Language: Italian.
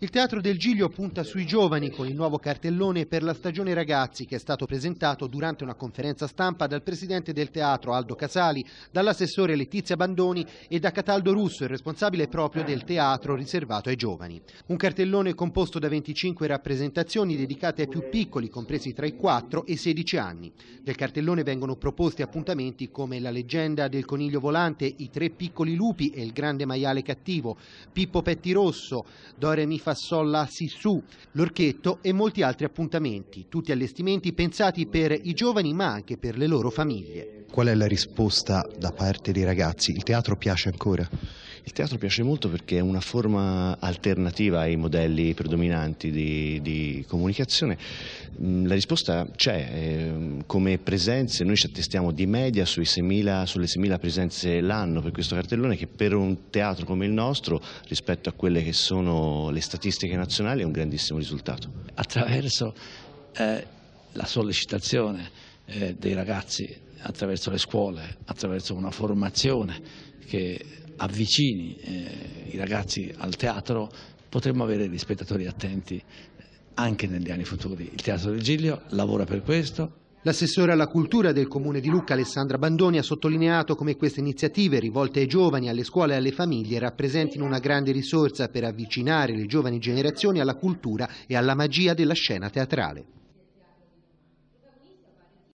Il Teatro del Giglio punta sui giovani con il nuovo cartellone per la stagione ragazzi che è stato presentato durante una conferenza stampa dal presidente del teatro Aldo Casali, dall'assessore Letizia Bandoni e da Cataldo Russo, il responsabile proprio del teatro riservato ai giovani. Un cartellone composto da 25 rappresentazioni dedicate ai più piccoli, compresi tra i 4 e i 16 anni. Del cartellone vengono proposti appuntamenti come la leggenda del coniglio volante, i tre piccoli lupi e il grande maiale cattivo, Pippo Petti Rosso, Dore Mifa Fassolla Sissù, l'orchetto e molti altri appuntamenti, tutti allestimenti pensati per i giovani ma anche per le loro famiglie. Qual è la risposta da parte dei ragazzi? Il teatro piace ancora? Il teatro piace molto perché è una forma alternativa ai modelli predominanti di, di comunicazione. Mm, la risposta c'è, ehm, come presenze noi ci attestiamo di media 6.000, sulle 6.000 presenze l'anno per questo cartellone che per un teatro come il nostro rispetto a quelle che sono le statistiche nazionali è un grandissimo risultato. Attraverso eh, la sollecitazione eh, dei ragazzi attraverso le scuole, attraverso una formazione che avvicini eh, i ragazzi al teatro, potremmo avere gli spettatori attenti anche negli anni futuri. Il Teatro del Giglio lavora per questo. L'assessore alla cultura del Comune di Lucca, Alessandra Bandoni, ha sottolineato come queste iniziative rivolte ai giovani, alle scuole e alle famiglie rappresentino una grande risorsa per avvicinare le giovani generazioni alla cultura e alla magia della scena teatrale.